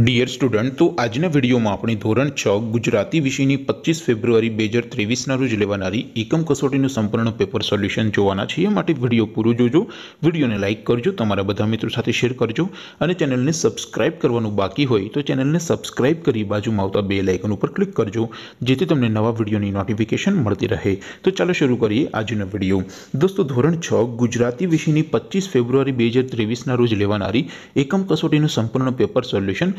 dear student તો આજના વિડીયોમાં આપણે ધોરણ છ ગુજરાતી વિષયની પચીસ ફેબ્રુઆરી બે હજાર ત્રેવીસના રોજ લેવાનારી એકમ કસોટીનું સંપૂર્ણ પેપર સોલ્યુશન જોવાના છે એ માટે વિડીયો પૂરો જોજો વિડીયોને લાઇક કરજો તમારા બધા મિત્રો સાથે શેર કરજો અને ચેનલને સબસ્ક્રાઇબ કરવાનું બાકી હોય તો ચેનલને સબસ્ક્રાઇબ કરી બાજુમાં આવતા બે લાઇકન ઉપર ક્લિક કરજો જેથી તમને નવા વિડીયોની નોટિફિકેશન મળતી રહે તો ચાલો શરૂ કરીએ આજનો વિડીયો દોસ્તો ધોરણ છ ગુજરાતી વિષયની પચીસ ફેબ્રુઆરી બે હજાર ત્રેવીસના રોજ લેવાનારી એકમ કસોટીનું સંપૂર્ણ પેપર સોલ્યુશન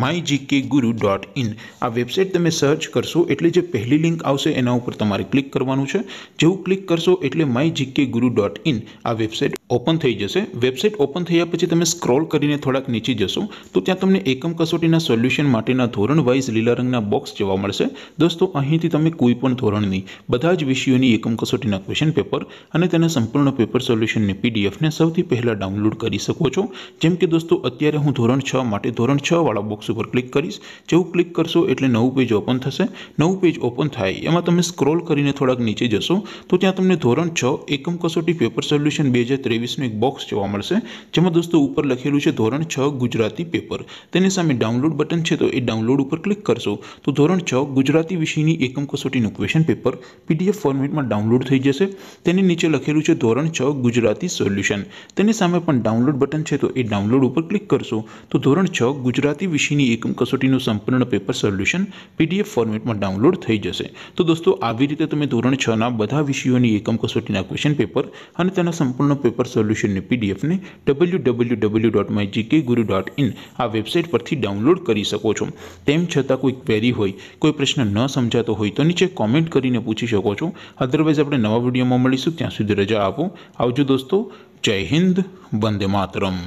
mygkguru.in આ વેબસાઈટ તમે સર્ચ કરશો એટલે જે પહેલી લિંક આવશે એના ઉપર તમારે ક્લિક કરવાનું છે જેવું ક્લિક કરશો એટલે mygkguru.in આ વેબસાઈટ ઓપન થઈ જશે વેબસાઈટ ઓપન થઈયા પછી તમે સ્ક્રોલ કરીને થોડક નીચે જશો તો ત્યાં તમને એકમ કસોટીના સોલ્યુશન માટેના ધોરણ વાઈઝ લીલા રંગના બોક્સ જોવા મળશે દોસ્તો અહીંથી તમે કોઈ પણ ધોરણની બધા જ વિષયોની એકમ કસોટીના ક્વેશ્ચન પેપર અને તેનો સંપૂર્ણ પેપર સોલ્યુશન ને પીડીએફ ને સૌથી પહેલા ડાઉનલોડ કરી શકો છો જેમ કે દોસ્તો અત્યારે હું ધોરણ 6 માટે ધોરણ 6 વાળો સુપર ક્લિક કરશો જેવું ક્લિક કરશો એટલે નવું પેજ ઓપન થશે નવું પેજ ઓપન થાય એમાં તમે સ્ક્રોલ કરીને થોડક નીચે જશો તો ત્યાં તમને ધોરણ 6 એકમ કસોટી પેપર સોલ્યુશન 2023 નું એક બોક્સ જોવા મળશે જેમાં દોસ્તો ઉપર લખેલું છે ધોરણ 6 ગુજરાતી પેપર તેની સામે ડાઉનલોડ બટન છે તો એ ડાઉનલોડ ઉપર ક્લિક કરશો તો ધોરણ 6 ગુજરાતી વિષયની એકમ કસોટીનું ક્વેશ્ચન પેપર પીડીએફ ફોર્મેટમાં ડાઉનલોડ થઈ જશે તેની નીચે લખેલું છે ધોરણ 6 ગુજરાતી સોલ્યુશન તેની સામે પણ ડાઉનલોડ બટન છે તો એ ડાઉનલોડ ઉપર ક્લિક કરશો તો ધોરણ 6 ગુજરાતી વિષયની ની એકમ કસોટીનું સંપૂર્ણ પેપર સોલ્યુશન પીડીએફ ફોર્મેટમાં ડાઉનલોડ થઈ જશે તો દોસ્તો આબીજી રીતે તમે ધોરણ 6 ના બધા વિષયોની એકમ કસોટીના ક્વેશ્ચન પેપર અને તેના સંપૂર્ણ પેપર સોલ્યુશન ને પીડીએફ ને www.mygkguru.in આ વેબસાઈટ પરથી ડાઉનલોડ કરી શકો છો તેમ છતાં કોઈ query હોય કોઈ પ્રશ્ન ન સમજાતો હોય તો નીચે કમેન્ટ કરીને પૂછી શકો છો અધરવાઇઝ આપણે નવા વિડિયોમાં મળીશું ત્યાં સુધી રજા આપો આવજો દોસ્તો જય હિન્દ વંદે માતરમ